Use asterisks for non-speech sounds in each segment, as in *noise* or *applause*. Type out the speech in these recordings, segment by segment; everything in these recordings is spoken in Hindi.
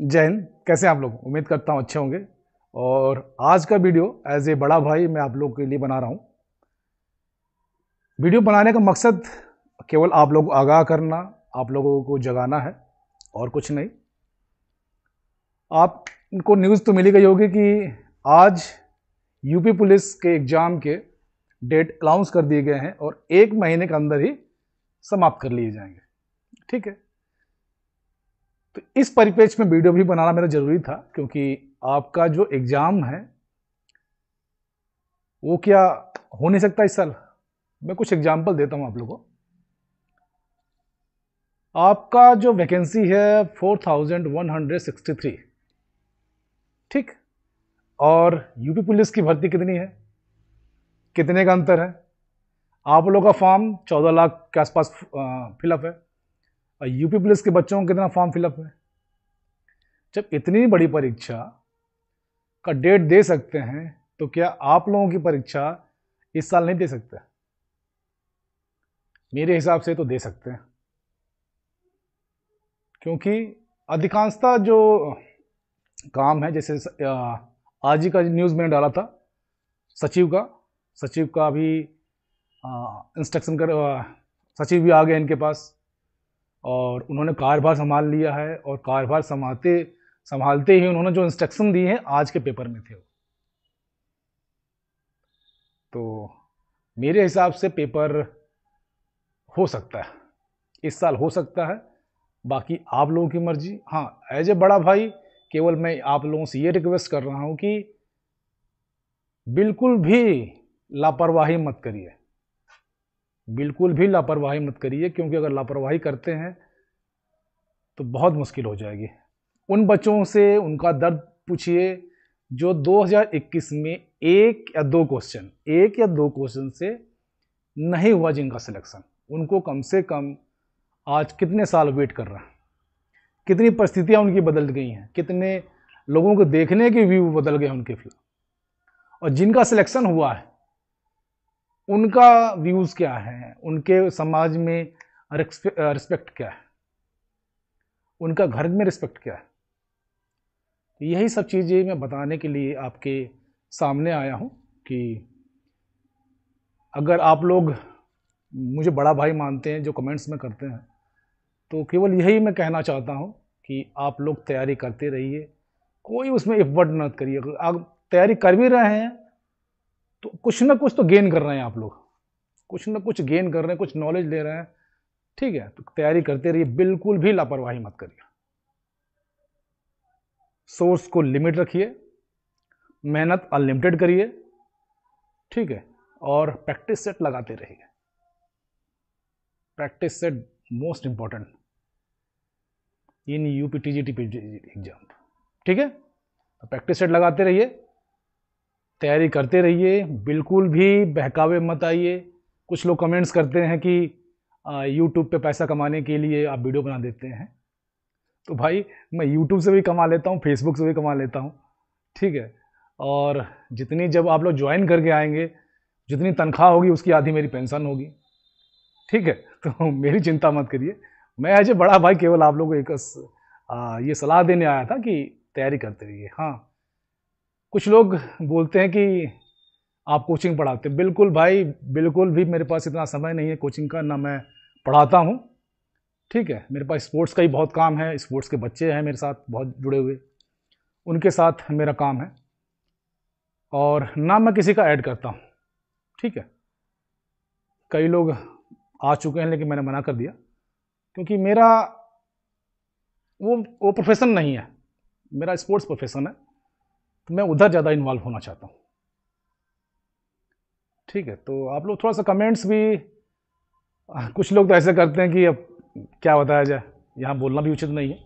जय हिंद कैसे आप लोग उम्मीद करता हूँ अच्छे होंगे और आज का वीडियो एज ए बड़ा भाई मैं आप लोग के लिए बना रहा हूँ वीडियो बनाने का मकसद केवल आप लोग आगाह करना आप लोगों को जगाना है और कुछ नहीं आपको न्यूज़ तो मिली गई होगी कि आज यूपी पुलिस के एग्ज़ाम के डेट अनाउंस कर दिए गए हैं और एक महीने के अंदर ही समाप्त कर लिए जाएंगे ठीक है तो इस परिपेक्ष में वीडियो भी बनाना मेरा जरूरी था क्योंकि आपका जो एग्ज़ाम है वो क्या हो नहीं सकता इस साल मैं कुछ एग्जाम्पल देता हूं आप लोगों आपका जो वैकेंसी है 4163 ठीक और यूपी पुलिस की भर्ती कितनी है कितने का अंतर है आप लोगों का फॉर्म 14 लाख के आसपास फिलअप है और यूपी पुलिस के बच्चों को कितना फॉर्म फिलअप है जब इतनी बड़ी परीक्षा का डेट दे सकते हैं तो क्या आप लोगों की परीक्षा इस साल नहीं दे सकते मेरे हिसाब से तो दे सकते हैं क्योंकि अधिकांशता जो काम है जैसे आज ही का न्यूज़ मैंने डाला था सचिव का सचिव का भी इंस्ट्रक्शन कर सचिव भी आ गए इनके पास और उन्होंने कारभार संभाल लिया है और कारभार संभालते संभालते ही उन्होंने जो इंस्ट्रक्शन दिए हैं आज के पेपर में थे वो तो मेरे हिसाब से पेपर हो सकता है इस साल हो सकता है बाकी आप लोगों की मर्जी हाँ एज ए बड़ा भाई केवल मैं आप लोगों से ये रिक्वेस्ट कर रहा हूँ कि बिल्कुल भी लापरवाही मत करिए बिल्कुल भी लापरवाही मत करिए क्योंकि अगर लापरवाही करते हैं तो बहुत मुश्किल हो जाएगी उन बच्चों से उनका दर्द पूछिए जो 2021 में एक या दो क्वेश्चन एक या दो क्वेश्चन से नहीं हुआ जिनका सिलेक्शन उनको कम से कम आज कितने साल वेट कर रहा है कितनी परिस्थितियाँ उनकी बदल गई हैं कितने लोगों को देखने के व्यू बदल गए हैं उनके फिलहाल और जिनका सिलेक्शन हुआ है उनका व्यूज़ क्या है उनके समाज में रिस्पेक्ट क्या है उनका घर में रिस्पेक्ट क्या है तो यही सब चीज़ें मैं बताने के लिए आपके सामने आया हूँ कि अगर आप लोग मुझे बड़ा भाई मानते हैं जो कमेंट्स में करते हैं तो केवल यही मैं कहना चाहता हूँ कि आप लोग तैयारी करते रहिए कोई उसमें इफर्ट न करिए आप तैयारी कर भी रहे हैं तो कुछ ना कुछ तो गेन कर रहे हैं आप लोग कुछ ना कुछ गेन कर रहे हैं कुछ नॉलेज ले रहे हैं ठीक है तो तैयारी करते रहिए बिल्कुल भी लापरवाही मत करिए सोर्स को लिमिट रखिए मेहनत अनलिमिटेड करिए ठीक है और प्रैक्टिस सेट लगाते रहिए practice set most important in UP T G exam ठीक है प्रैक्टिस सेट लगाते रहिए तैयारी करते रहिए बिल्कुल भी बहकावे मत आइए कुछ लोग कमेंट्स करते हैं कि यूट्यूब पे पैसा कमाने के लिए आप वीडियो बना देते हैं तो भाई मैं यूट्यूब से भी कमा लेता हूँ फेसबुक से भी कमा लेता हूँ ठीक है और जितनी जब आप लोग ज्वाइन करके आएंगे जितनी तनख्वाह होगी उसकी आधी मेरी पेंशन होगी ठीक है तो *laughs* मेरी चिंता मत करिए मैं ऐसे बड़ा भाई केवल आप लोगों को एक ये सलाह देने आया था कि तैयारी करते रहिए हाँ कुछ लोग बोलते हैं कि आप कोचिंग पढ़ाते बिल्कुल भाई बिल्कुल भी मेरे पास इतना समय नहीं है कोचिंग का ना मैं पढ़ाता हूँ ठीक है मेरे पास स्पोर्ट्स का ही बहुत काम है स्पोर्ट्स के बच्चे हैं मेरे साथ बहुत जुड़े हुए उनके साथ मेरा काम है और ना मैं किसी का ऐड करता हूँ ठीक है कई लोग आ चुके हैं लेकिन मैंने मना कर दिया क्योंकि मेरा वो वो प्रोफेशन नहीं है मेरा स्पोर्ट्स प्रोफेशन है तो मैं उधर ज़्यादा इन्वॉल्व होना चाहता हूँ ठीक है तो आप लोग थोड़ा सा कमेंट्स भी कुछ लोग तो ऐसे करते हैं कि अब क्या बताया जाए यहाँ बोलना भी उचित नहीं है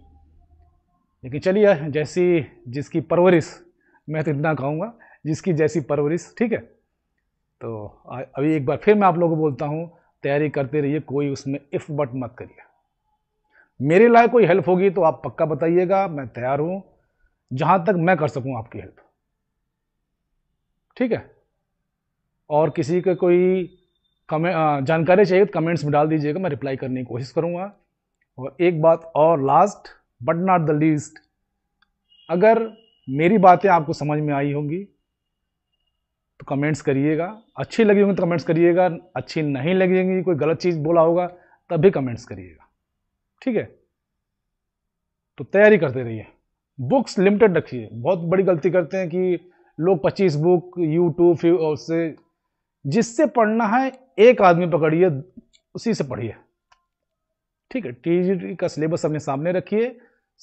लेकिन चलिए जैसी जिसकी परवरिश मैं तो इतना कहूँगा जिसकी जैसी परवरिश ठीक है तो अभी एक बार फिर मैं आप लोगों को बोलता हूँ तैयारी करते रहिए कोई उसमें इफ़ बट मत करिए मेरे लायक कोई हेल्प होगी तो आप पक्का बताइएगा मैं तैयार हूँ जहां तक मैं कर सकूं आपकी हेल्प ठीक है और किसी के कोई कमे जानकारी चाहिए तो कमेंट्स में डाल दीजिएगा मैं रिप्लाई करने की कोशिश करूंगा और एक बात और last but not the least अगर मेरी बातें आपको समझ में आई होंगी तो कमेंट्स करिएगा अच्छी लगी होंगी तो कमेंट्स करिएगा अच्छी नहीं लगेंगी कोई गलत चीज़ बोला होगा तब भी कमेंट्स करिएगा ठीक है तो तैयारी करते रहिए बुक्स लिमिटेड रखिए बहुत बड़ी गलती करते हैं कि लोग 25 बुक यूट्यूब फिर उससे जिससे पढ़ना है एक आदमी पकड़िए उसी से पढ़िए ठीक है टी का सिलेबस अपने सामने रखिए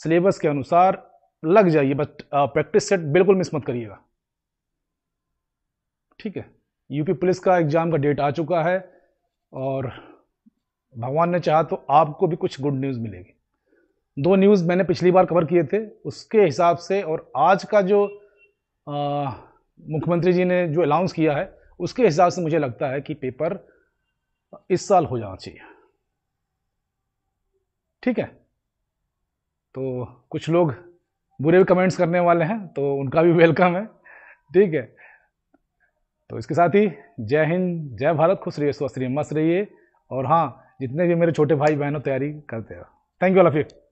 सिलेबस के अनुसार लग जाइए बट प्रैक्टिस सेट बिल्कुल मिस मत करिएगा ठीक है यूपी पुलिस का एग्ज़ाम का डेट आ चुका है और भगवान ने चाहा तो आपको भी कुछ गुड न्यूज़ मिलेगी दो न्यूज़ मैंने पिछली बार कवर किए थे उसके हिसाब से और आज का जो मुख्यमंत्री जी ने जो अनाउंस किया है उसके हिसाब से मुझे लगता है कि पेपर इस साल हो जाना चाहिए ठीक है तो कुछ लोग बुरे भी कमेंट्स करने वाले हैं तो उनका भी वेलकम है ठीक है तो इसके साथ ही जय हिंद जय भारत खुश रहिए स्वस्थ रहिए मस्त रहिए और हाँ जितने भी मेरे छोटे भाई बहनों तैयारी करते हो thank you all of you